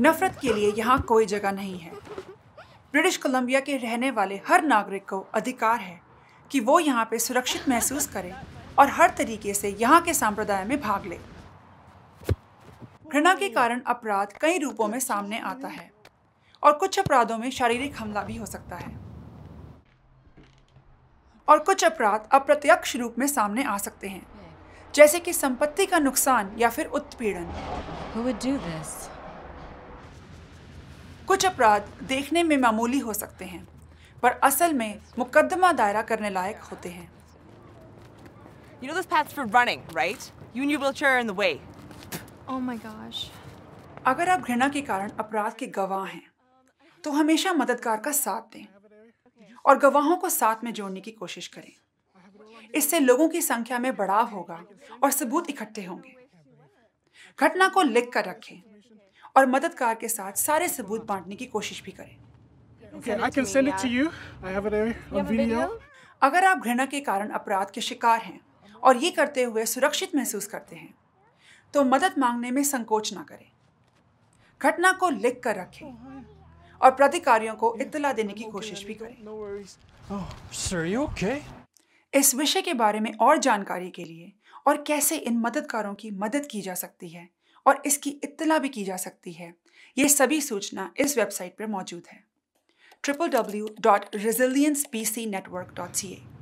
नफरत के लिए यहाँ कोई जगह नहीं है ब्रिटिश कोलंबिया के रहने वाले हर नागरिक को अधिकार है कि वो यहाँ पे सुरक्षित महसूस करे और हर तरीके से यहाँ के संप्रदाय में भाग ले घृणा के कारण अपराध कई रूपों में सामने आता है और कुछ अपराधों में शारीरिक हमला भी हो सकता है और कुछ अपराध अप्रत्यक्ष रूप में सामने आ सकते हैं जैसे कि संपत्ति का नुकसान या फिर उत्पीड़न कुछ अपराध देखने में मामूली हो सकते हैं पर असल में मुकदमा दायरा करने लायक होते हैं You know this for running, right? You and your wheelchair are in the way. Oh my gosh. अगर आप घृणा के कारण अपराध के गवाह हैं तो हमेशा मददगार का साथ दें और गवाहों को साथ में जोड़ने की कोशिश करें इससे लोगों की संख्या में बढ़ाव होगा और सबूत इकट्ठे होंगे घटना को लिख कर रखें और मददगार के साथ सारे सबूत बांटने की कोशिश भी करें अगर आप घृणा के कारण अपराध के शिकार हैं और ये करते हुए सुरक्षित महसूस करते हैं तो मदद मांगने में संकोच ना करें घटना को लिख कर रखें और प्रतिकारियों को इतला देने की कोशिश भी करें oh, इस विषय के बारे में और जानकारी के लिए और कैसे इन मददगारों की मदद की जा सकती है और इसकी इतला भी की जा सकती है ये सभी सूचना इस वेबसाइट पर मौजूद है triple W dot resilience P C network dot C ए